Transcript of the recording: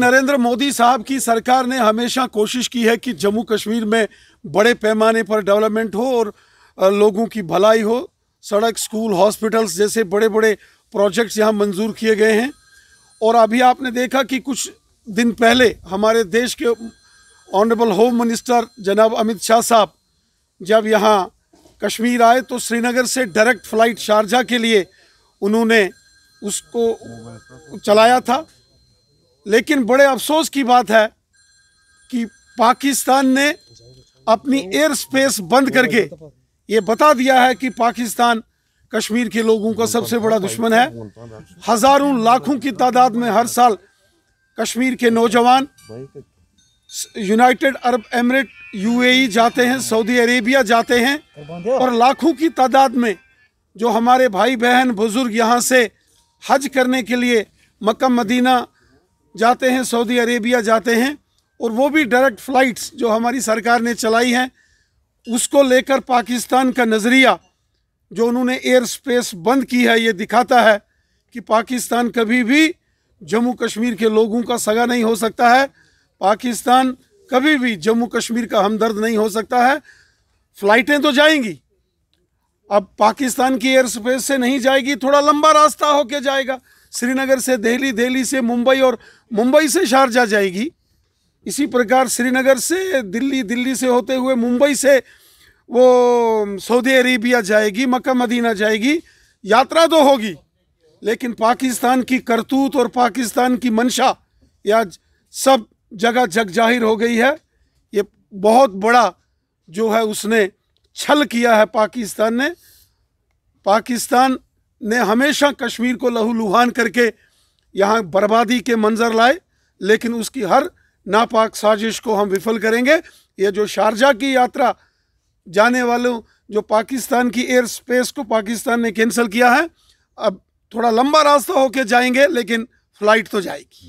नरेंद्र मोदी साहब की सरकार ने हमेशा कोशिश की है कि जम्मू कश्मीर में बड़े पैमाने पर डेवलपमेंट हो और लोगों की भलाई हो सड़क स्कूल हॉस्पिटल्स जैसे बड़े बड़े प्रोजेक्ट्स यहाँ मंजूर किए गए हैं और अभी आपने देखा कि कुछ दिन पहले हमारे देश के ऑनरेबल होम मिनिस्टर जनाब अमित शाह साहब जब यहाँ कश्मीर आए तो श्रीनगर से डायरेक्ट फ्लाइट शारजा के लिए उन्होंने उसको चलाया था लेकिन बड़े अफसोस की बात है कि पाकिस्तान ने अपनी एयर स्पेस बंद करके ये बता दिया है कि पाकिस्तान कश्मीर के लोगों का सबसे बड़ा दुश्मन है हजारों लाखों की तादाद में हर साल कश्मीर के नौजवान यूनाइटेड अरब एमरेट यूएई जाते हैं सऊदी अरेबिया जाते हैं और लाखों की तादाद में जो हमारे भाई बहन बुज़ुर्ग यहाँ से हज करने के लिए मक्का मदीना जाते हैं सऊदी अरेबिया जाते हैं और वो भी डायरेक्ट फ़्लाइट्स जो हमारी सरकार ने चलाई हैं उसको लेकर पाकिस्तान का नज़रिया जो उन्होंने एयर स्पेस बंद की है ये दिखाता है कि पाकिस्तान कभी भी जम्मू कश्मीर के लोगों का सगा नहीं हो सकता है पाकिस्तान कभी भी जम्मू कश्मीर का हमदर्द नहीं हो सकता है फ़्लाइटें तो जाएंगी अब पाकिस्तान की एयर स्पेस से नहीं जाएगी थोड़ा लंबा रास्ता होके जाएगा श्रीनगर से दिल्ली दिल्ली से मुंबई और मुंबई से शारजा जाएगी इसी प्रकार श्रीनगर से दिल्ली दिल्ली से होते हुए मुंबई से वो सऊदी अरेबिया जाएगी मक्का मदीना जाएगी यात्रा तो होगी लेकिन पाकिस्तान की करतूत और पाकिस्तान की मंशा या सब जगह जग जाहिर हो गई है ये बहुत बड़ा जो है उसने छल किया है पाकिस्तान ने पाकिस्तान ने हमेशा कश्मीर को लहूलुहान करके यहाँ बर्बादी के मंजर लाए लेकिन उसकी हर नापाक साजिश को हम विफल करेंगे ये जो शारजा की यात्रा जाने वालों जो पाकिस्तान की एयर स्पेस को पाकिस्तान ने कैंसिल किया है अब थोड़ा लंबा रास्ता होके जाएंगे लेकिन फ्लाइट तो जाएगी